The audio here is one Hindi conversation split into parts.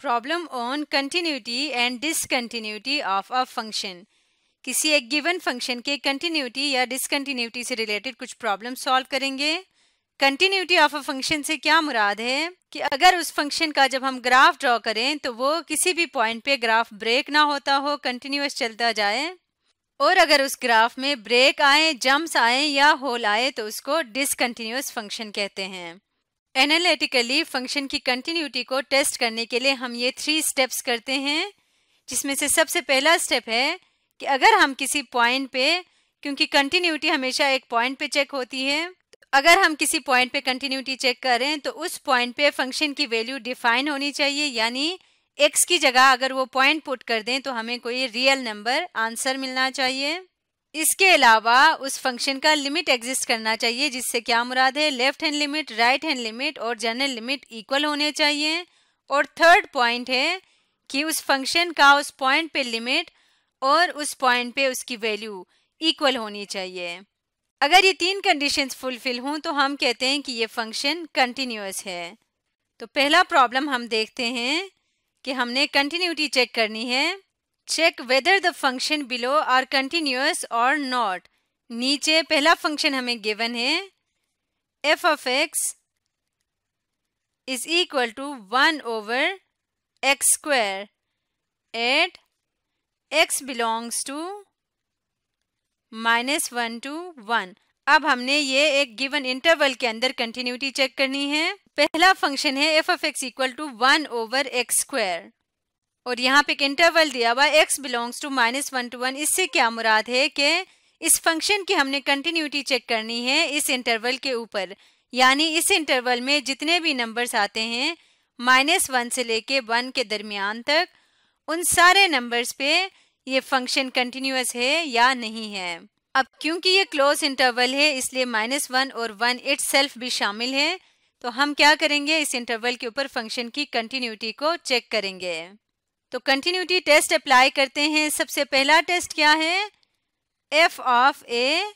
Problem on continuity and discontinuity of a function किसी एक गिवन फंक्शन के कंटिन्यूटी या डिसकंटिन्यूटी से रिलेटेड कुछ प्रॉब्लम सॉल्व करेंगे कंटिन्यूटी ऑफ अ फंक्शन से क्या मुराद है कि अगर उस फंक्शन का जब हम ग्राफ ड्रॉ करें तो वो किसी भी पॉइंट पे ग्राफ ब्रेक ना होता हो कंटिन्यूस चलता जाए और अगर उस ग्राफ में ब्रेक आए जम्प्स आए या होल आए तो उसको डिसकंटिन्यूस फंक्शन कहते हैं एनालिटिकली फंक्शन की कंटिन्यूटी को टेस्ट करने के लिए हम ये थ्री स्टेप्स करते हैं जिसमें से सबसे पहला स्टेप है कि अगर हम किसी पॉइंट पे क्योंकि कंटिन्यूटी हमेशा एक पॉइंट पे चेक होती है अगर हम किसी पॉइंट पे कंटिन्यूटी चेक करें तो उस पॉइंट पे फंक्शन की वैल्यू डिफाइन होनी चाहिए यानी एक्स की जगह अगर वो पॉइंट पुट कर दें तो हमें कोई रियल नंबर आंसर मिलना चाहिए इसके अलावा उस फंक्शन का लिमिट एग्जिस्ट करना चाहिए जिससे क्या मुराद है left hand limit right hand limit और जनरल लिमिट इक्वल होने चाहिए और थर्ड पॉइंट है कि उस फंक्शन का उस पॉइंट पे लिमिट और उस पॉइंट पे उसकी वैल्यू इक्वल होनी चाहिए अगर ये तीन कंडीशंस फुलफिल हों तो हम कहते हैं कि ये फंक्शन कंटिन्यूस है तो पहला प्रॉब्लम हम देखते हैं कि हमने कंटिन्यूटी चेक करनी है check whether the function below are continuous और नॉट नीचे पहला फंक्शन हमें गिवन है f of x is equal to one over x square at x belongs to minus one to one अब हमने ये एक गिवन इंटरवल के अंदर कंटिन्यूटी चेक करनी है पहला फंक्शन है f of x equal to one over x square और यहाँ पे एक इंटरवल दिया हुआ x belongs to minus one to one इससे क्या मुराद है कि इस फंक्शन की हमने कंटिन्यूटी चेक करनी है इस इंटरवल के ऊपर यानी इस इंटरवल में जितने भी नंबर्स आते हैं माइनस वन से लेके वन के दरमियान तक उन सारे नंबर्स पे ये फंक्शन कंटिन्यूस है या नहीं है अब क्योंकि ये क्लोज इंटरवल है इसलिए माइनस वन और वन इट सेल्फ भी शामिल है तो हम क्या करेंगे इस इंटरवल के ऊपर फंक्शन की कंटिन्यूटी को चेक करेंगे तो कंटिन्यूटी टेस्ट अप्लाई करते हैं सबसे पहला टेस्ट क्या है एफ ऑफ ए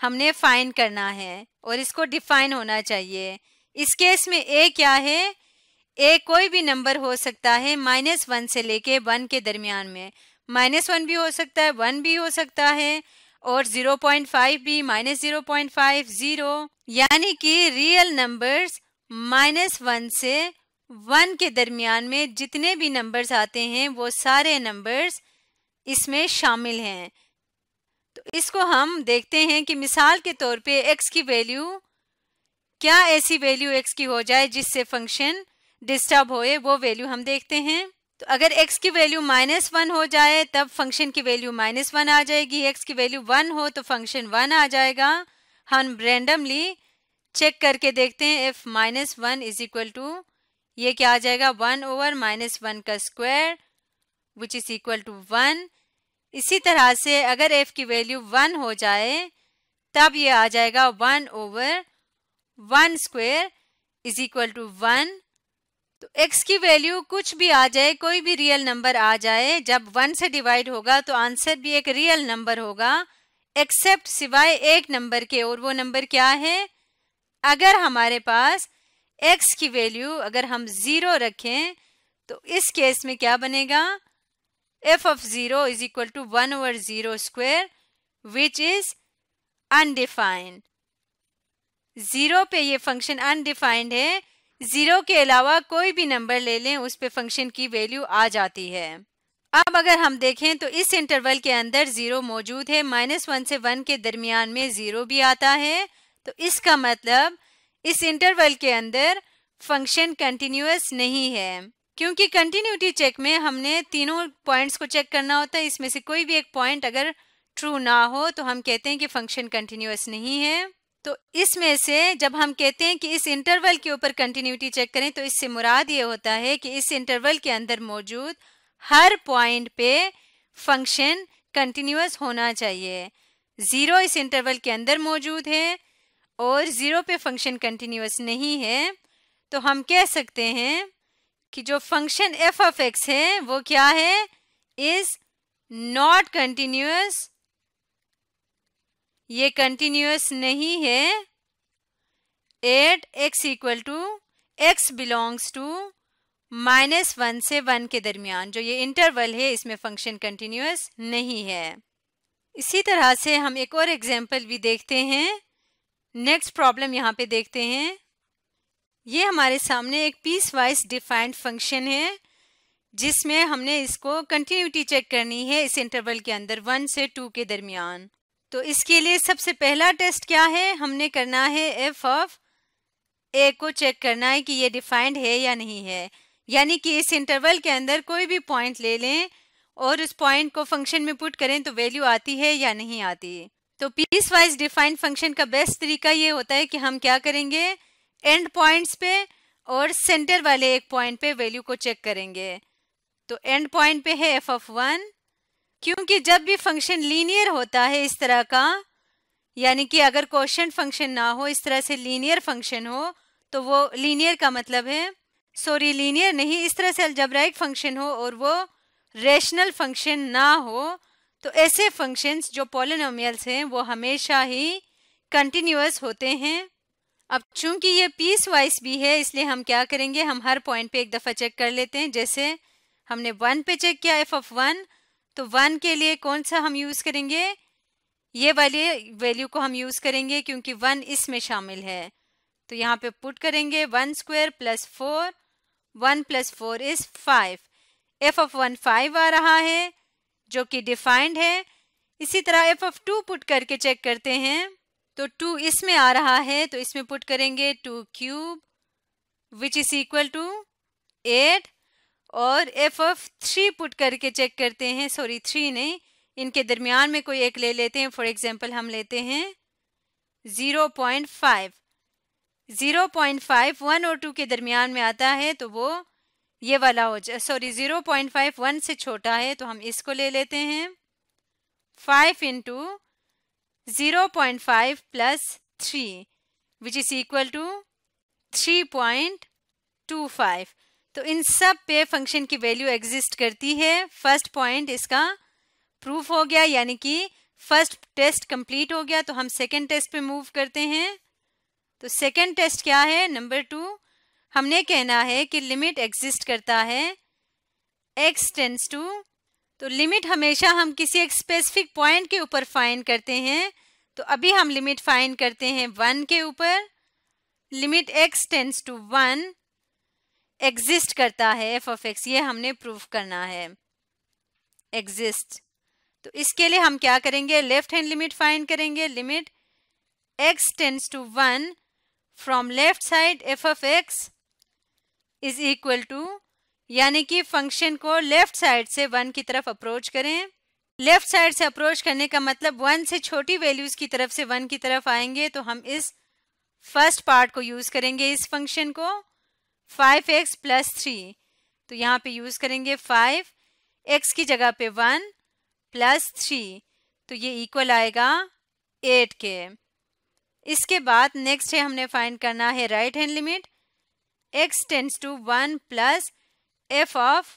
हमने फाइन करना है और इसको डिफाइन होना चाहिए इस केस में ए क्या है ए कोई भी नंबर हो सकता है माइनस वन से लेके वन के दरमियान में माइनस वन भी हो सकता है वन भी हो सकता है और ज़ीरो पॉइंट फाइव भी minus zero point five zero यानी कि रियल नंबर्स माइनस वन से वन के दरमियान में जितने भी नंबर्स आते हैं वो सारे नंबर्स इसमें शामिल हैं तो इसको हम देखते हैं कि मिसाल के तौर पे एक्स की वैल्यू क्या ऐसी वैल्यू एक्स की हो जाए जिससे फंक्शन डिस्टर्ब होए वो वैल्यू हम देखते हैं तो अगर एक्स की वैल्यू माइनस वन हो जाए तब फंक्शन की वैल्यू माइनस वन आ जाएगी एक्स की वैल्यू वन हो तो फंक्शन वन आ जाएगा हम रेंडमली चेक करके देखते हैं if minus one is equal to ये क्या आ जाएगा वन ओवर माइनस वन का square which is equal to one इसी तरह से अगर एफ की वैल्यू वन हो जाए तब ये आ जाएगा one over one square is equal to one तो x की वैल्यू कुछ भी आ जाए कोई भी रियल नंबर आ जाए जब वन से डिवाइड होगा तो आंसर भी एक रियल नंबर होगा एक्सेप्ट सिवाय एक नंबर के और वो नंबर क्या है अगर हमारे पास एक्स की वैल्यू अगर हम जीरो रखें तो इस केस में क्या बनेगा f of zero is equal to one over zero square which is undefined zero पे ये फंक्शन अनडिफाइंड है जीरो के अलावा कोई भी नंबर ले लें उस पे फंक्शन की वैल्यू आ जाती है अब अगर हम देखें तो इस इंटरवल के अंदर जीरो मौजूद है माइनस वन से वन के दरमियान में जीरो भी आता है तो इसका मतलब इस इंटरवल के अंदर फंक्शन कंटिन्यूस नहीं है क्योंकि कंटिन्यूटी चेक में हमने तीनों पॉइंट्स को चेक करना होता है इसमें से कोई भी एक पॉइंट अगर ट्रू ना हो तो हम कहते हैं कि फंक्शन कंटिन्यूस नहीं है तो इसमें से जब हम कहते हैं कि इस इंटरवल के ऊपर कंटिन्यूटी चेक करें तो इससे मुराद ये होता है कि इस इंटरवल के अंदर मौजूद हर पॉइंट पे फंक्शन कंटिन्यूस होना चाहिए ज़ीरो इस इंटरवल के अंदर मौजूद है और ज़ीरो पे फंक्शन कंटिन्यूस नहीं है तो हम कह सकते हैं कि जो फंक्शन एफ ऑफ एक्स है वो क्या है इज नॉट कंटिन्यूस ये कंटिन्यूस नहीं है at x equal to x belongs to minus one से वन के दरमियान जो ये इंटरवल है इसमें फंक्शन कंटिन्यूस नहीं है इसी तरह से हम एक और एग्जाम्पल भी देखते हैं नेक्स्ट प्रॉब्लम यहाँ पे देखते हैं ये हमारे सामने एक पीस वाइज डिफाइंड फंक्शन है जिसमें हमने इसको कंटिन्यूटी चेक करनी है इस इंटरवल के अंदर वन से टू के दरमियान तो इसके लिए सबसे पहला टेस्ट क्या है हमने करना है एफ ऑफ ए को चेक करना है कि ये डिफाइंड है या नहीं है यानी कि इस इंटरवल के अंदर कोई भी पॉइंट ले लें और उस पॉइंट को फंक्शन में पुट करें तो वैल्यू आती है या नहीं आती तो पीस वाइज डिफाइंड फंक्शन का बेस्ट तरीका ये होता है कि हम क्या करेंगे एंड पॉइंट्स पे और सेंटर वाले एक पॉइंट पे वैल्यू को चेक करेंगे तो एंड पॉइंट पे है एफ ऑफ वन क्योंकि जब भी फंक्शन लीनियर होता है इस तरह का यानी कि अगर क्वेश्चन फंक्शन ना हो इस तरह से लीनियर फंक्शन हो तो वो लीनियर का मतलब है सॉरी लीनियर नहीं इस तरह से अल्जब्राइक फंक्शन हो और वो रेशनल फंक्शन ना हो तो ऐसे फंक्शंस जो पॉलिनोमियल्स हैं वो हमेशा ही कंटिन्यूस होते हैं अब चूंकि ये पीस वाइज भी है इसलिए हम क्या करेंगे हम हर पॉइंट पे एक दफ़ा चेक कर लेते हैं जैसे हमने वन पे चेक किया एफ ऑफ वन तो वन के लिए कौन सा हम यूज़ करेंगे ये वाले वैल्यू को हम यूज़ करेंगे क्योंकि वन इसमें शामिल है तो यहाँ पे पुट करेंगे one square plus four one plus four is five f of one five आ रहा है जो कि डिफाइंड है इसी तरह एफ ऑफ टू पुट करके चेक करते हैं तो टू इसमें आ रहा है तो इसमें पुट करेंगे two cube which is equal to eight और एफ ऑफ थ्री पुट करके चेक करते हैं सॉरी थ्री नहीं इनके दरमियान में कोई एक ले लेते हैं फॉर एग्जांपल हम लेते हैं zero point five zero point five one और टू के दरमियान में आता है तो वो ये वाला हो जाए sorry zero point five one से छोटा है तो हम इसको ले लेते हैं five into zero point five plus three which is equal to three point two five तो इन सब पे फंक्शन की वैल्यू एग्जिस्ट करती है फर्स्ट पॉइंट इसका प्रूफ हो गया यानी कि फर्स्ट टेस्ट कंप्लीट हो गया तो हम सेकेंड टेस्ट पे मूव करते हैं तो सेकेंड टेस्ट क्या है नंबर टू हमने कहना है कि लिमिट एग्जिस्ट करता है एक्स टेंस टू तो लिमिट हमेशा हम किसी एक स्पेसिफिक पॉइंट के ऊपर फाइन करते हैं तो अभी हम लिमिट फाइन करते हैं वन के ऊपर limit x tends to one exist करता है एफ ऑफ एक्स ये हमने प्रूव करना है एग्जिस्ट तो इसके लिए हम क्या करेंगे लेफ्ट हैंड लिमिट फाइन करेंगे limit x tends to one from left side f of x is equal to यानी कि फंक्शन को लेफ्ट साइड से वन की तरफ अप्रोच करें लेफ्ट साइड से अप्रोच करने का मतलब वन से छोटी वैल्यूज की तरफ से वन की तरफ आएंगे तो हम इस फर्स्ट पार्ट को यूज करेंगे इस फंक्शन को फाइव एक्स प्लस थ्री तो यहाँ पे यूज करेंगे फाइव एक्स की जगह पे वन प्लस थ्री तो ये इक्वल आएगा एट के इसके बाद नेक्स्ट है हमने फाइंड करना है right hand limit x tends to one plus f of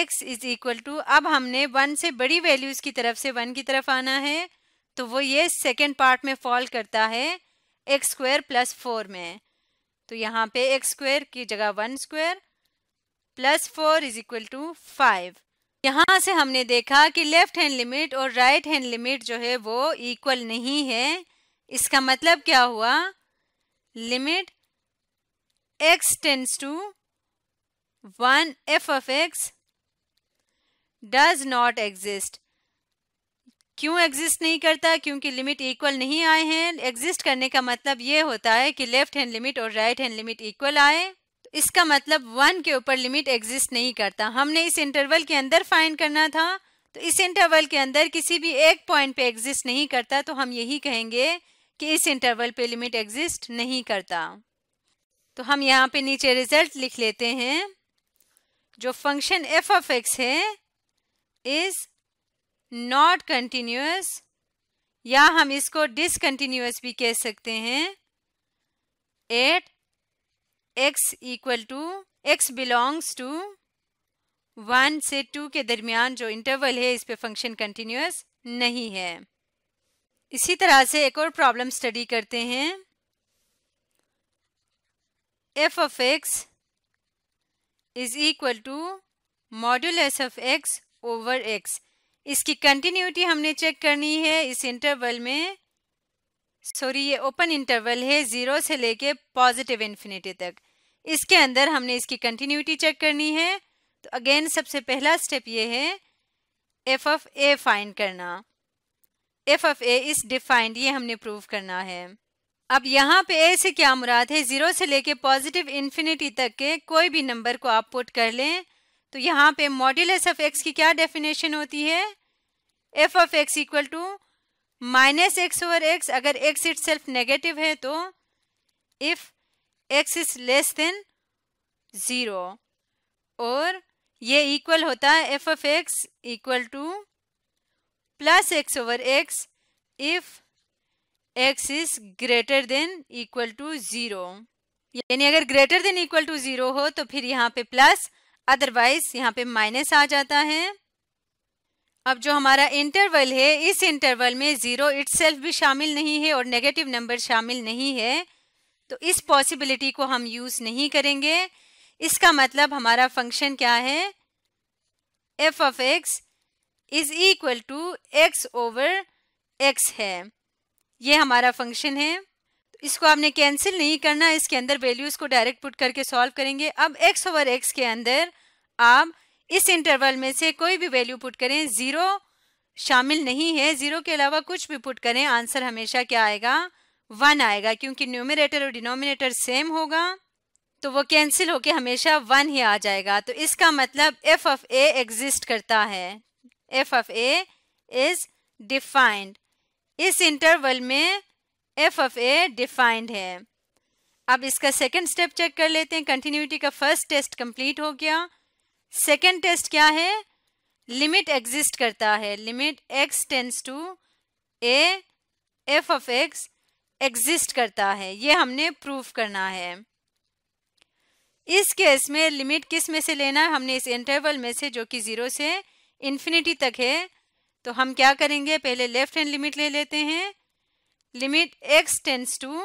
x is equal to अब हमने वन से बड़ी वैल्यूज़ की तरफ से वन की तरफ आना है तो वो ये सेकेंड पार्ट में फॉल करता है एक्स स्क्वायर प्लस फोर में तो यहाँ पे एक्स स्क्वायर की जगह one square plus four is equal to five यहाँ से हमने देखा कि लेफ्ट हैंड लिमिट और राइट हैंड लिमिट जो है वो इक्वल नहीं है इसका मतलब क्या हुआ limit x tends to 1 f of x does not exist क्यों एग्जिस्ट नहीं करता क्योंकि लिमिट इक्वल नहीं आए हैं एग्जिस्ट करने का मतलब ये होता है कि लेफ्ट हैंड लिमिट और राइट हैंड लिमिट इक्वल आए तो इसका मतलब वन के ऊपर लिमिट एग्जिस्ट नहीं करता हमने इस इंटरवल के अंदर फाइंड करना था तो इस इंटरवल के अंदर किसी भी एक पॉइंट पे एग्जिस्ट नहीं करता तो हम यही कहेंगे कि इस इंटरवल पे लिमिट एग्जिस्ट नहीं करता तो हम यहाँ पे नीचे रिजल्ट लिख लेते हैं जो फंक्शन एफ ऑफ एक्स है इज नॉट कंटिन्यूस या हम इसको डिसकंटिन्यूस भी कह सकते हैं at x equal to x belongs to one से टू के दरमियान जो इंटरवल है इस पे फंक्शन कंटिन्यूस नहीं है इसी तरह से एक और प्रॉब्लम स्टडी करते हैं f of x is equal to modulus of x over x इसकी कंटिन्यूटी हमने चेक करनी है इस इंटरवल में सॉरी ये ओपन इंटरवल है ज़ीरो से लेके पॉजिटिव इन्फिनिटी तक इसके अंदर हमने इसकी कंटिन्यूटी चेक करनी है तो अगेन सबसे पहला स्टेप ये है एफ ऑफ ए फाइंड करना f of a is defined ये हमने प्रूव करना है अब यहाँ पे ए से क्या मुराद है ज़ीरो से लेके पॉजिटिव इन्फिनिटी तक के कोई भी नंबर को आप पुट कर लें तो यहाँ पे मॉड्यूलस ऑफ एक्स की क्या डेफिनेशन होती है f of x equal to minus x over x अगर एक्स इट सेल्फ नेगेटिव है तो if x is less than zero और ये इक्वल होता है f of x equal to plus x over x if x is greater than equal to zero यानी अगर greater than equal to zero हो तो फिर यहाँ पे प्लस अदरवाइज यहाँ पे माइनस आ जाता है अब जो हमारा इंटरवल है इस इंटरवल में जीरो इट्सल्फ भी शामिल नहीं है और नेगेटिव नंबर शामिल नहीं है तो इस पॉसिबिलिटी को हम यूज नहीं करेंगे इसका मतलब हमारा फंक्शन क्या है f of x is equal to x over x है ये हमारा फंक्शन है इसको आपने कैंसिल नहीं करना इसके अंदर वैल्यूज को डायरेक्ट पुट करके सॉल्व करेंगे अब एक्स ओवर एक्स के अंदर आप इस इंटरवल में से कोई भी वैल्यू पुट करें ज़ीरो शामिल नहीं है ज़ीरो के अलावा कुछ भी पुट करें आंसर हमेशा क्या आएगा वन आएगा क्योंकि न्यूमिनेटर और डिनोमिनेटर सेम होगा तो वो कैंसिल होके हमेशा वन ही आ जाएगा तो इसका मतलब एफ ऑफ ए एग्जिस्ट करता है f of a is defined इस इंटरवल में एफ ऑफ ए डिफाइंड है अब इसका सेकेंड स्टेप चेक कर लेते हैं कंटिन्यूटी का फर्स्ट टेस्ट कंप्लीट हो गया सेकेंड टेस्ट क्या है लिमिट एग्जिस्ट करता है limit x tends to a f of x exist करता है ये हमने प्रूव करना है इस केस में लिमिट किस में से लेना है हमने इस इंटरवल में से जो कि ज़ीरो से इन्फिनिटी तक है तो हम क्या करेंगे पहले लेफ्ट हैंड लिमिट ले लेते हैं limit x tends to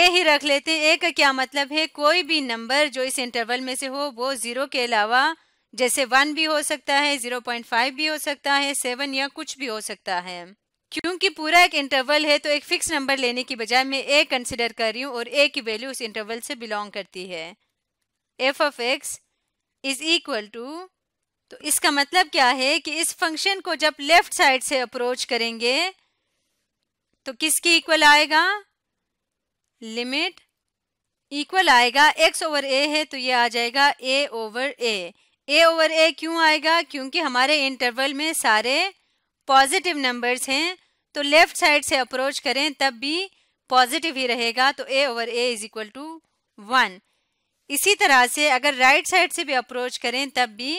a ही रख लेते हैं ए का क्या मतलब है कोई भी नंबर जो इस इंटरवल में से हो वो ज़ीरो के अलावा जैसे वन भी हो सकता है ज़ीरो पॉइंट फाइव भी हो सकता है सेवन या कुछ भी हो सकता है क्योंकि पूरा एक इंटरवल है तो एक फिक्स नंबर लेने की बजाय मैं ए कंसिडर कर रही हूँ और ए की वैल्यू उस इंटरवल से बिलोंग करती है f of x is equal to तो इसका मतलब क्या है कि इस फंक्शन को जब लेफ्ट साइड से अप्रोच करेंगे तो किसकी इक्वल आएगा लिमिट इक्वल आएगा एक्स ओवर ए है तो ये आ जाएगा ए ओवर ए ए ओवर ए क्यों आएगा क्योंकि हमारे इंटरवल में सारे पॉजिटिव नंबर्स हैं तो लेफ्ट साइड से अप्रोच करें तब भी पॉजिटिव ही रहेगा तो a over a is equal to one इसी तरह से अगर राइट right साइड से भी अप्रोच करें तब भी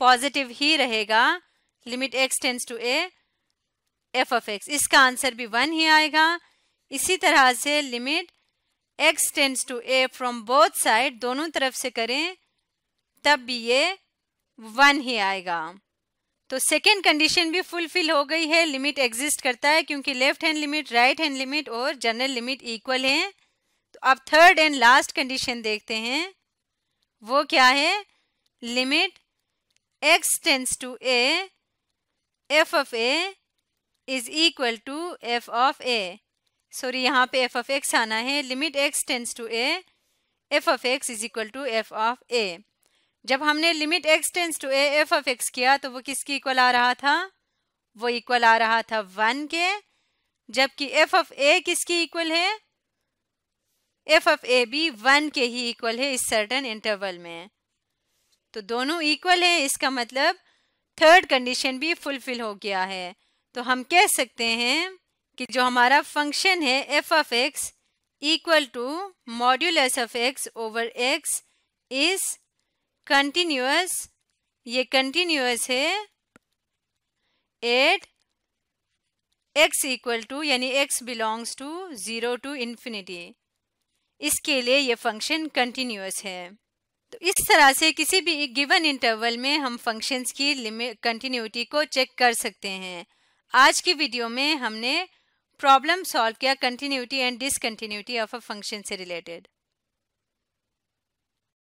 पॉजिटिव ही रहेगा limit x tends to a f of x इसका आंसर भी वन ही आएगा इसी तरह से limit x tends to a from both side दोनों तरफ से करें तब भी ये वन ही आएगा तो सेकेंड कंडीशन भी फुलफिल हो गई है लिमिट एग्जिस्ट करता है क्योंकि left hand limit right hand limit और जनरल लिमिट इक्वल है तो अब थर्ड एंड लास्ट कंडीशन देखते हैं वो क्या है limit x tends to a, f of a is equal to f of a. Sorry यहाँ पे f of x आना है limit x tends to a, f of x is equal to f of a. जब हमने limit x tends to a f of x किया तो वो किसके इक्वल आ रहा था वो इक्वल आ रहा था वन के जबकि f of a किसकी इक्वल है f of a भी वन के ही इक्वल है इस सर्टन इंटरवल में तो दोनों इक्वल हैं इसका मतलब थर्ड कंडीशन भी फुलफिल हो गया है तो हम कह सकते हैं कि जो हमारा फंक्शन है f of x equal to module of x over x is continuous ये कंटिन्यूस है एट एक्स इक्वल टू यानी x belongs to zero to infinity इसके लिए ये फंक्शन कंटिन्यूस है तो इस तरह से किसी भी एक गिवन इंटरवल में हम फंक्शंस की लिमिट कंटिन्यूटी को चेक कर सकते हैं आज की वीडियो में हमने प्रॉब्लम सॉल्व किया continuity and discontinuity of a function से रिलेटेड